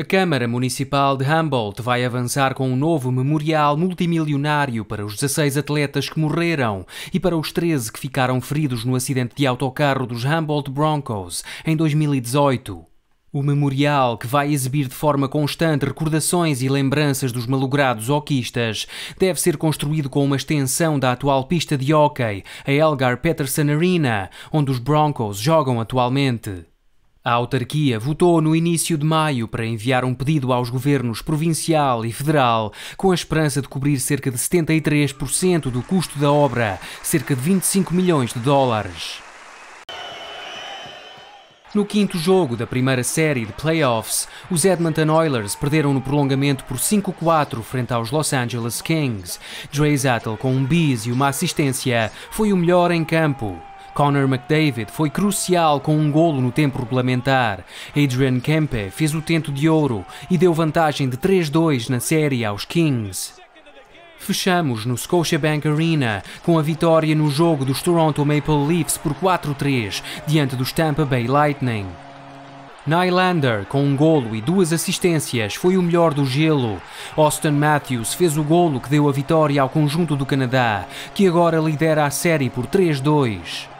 A Câmara Municipal de Humboldt vai avançar com um novo memorial multimilionário para os 16 atletas que morreram e para os 13 que ficaram feridos no acidente de autocarro dos Humboldt Broncos em 2018. O memorial, que vai exibir de forma constante recordações e lembranças dos malogrados hoquistas, deve ser construído com uma extensão da atual pista de hockey, a Elgar Peterson Arena, onde os Broncos jogam atualmente. A autarquia votou no início de maio para enviar um pedido aos governos provincial e federal, com a esperança de cobrir cerca de 73% do custo da obra, cerca de 25 milhões de dólares. No quinto jogo da primeira série de playoffs, os Edmonton Oilers perderam no prolongamento por 5-4 frente aos Los Angeles Kings. Dre Zattel, com um bis e uma assistência, foi o melhor em campo. Connor McDavid foi crucial com um golo no tempo regulamentar. Adrian Kempe fez o tento de ouro e deu vantagem de 3-2 na série aos Kings. Fechamos no Scotiabank Arena com a vitória no jogo dos Toronto Maple Leafs por 4-3 diante dos Tampa Bay Lightning. Nylander, com um golo e duas assistências, foi o melhor do gelo. Austin Matthews fez o golo que deu a vitória ao conjunto do Canadá, que agora lidera a série por 3-2.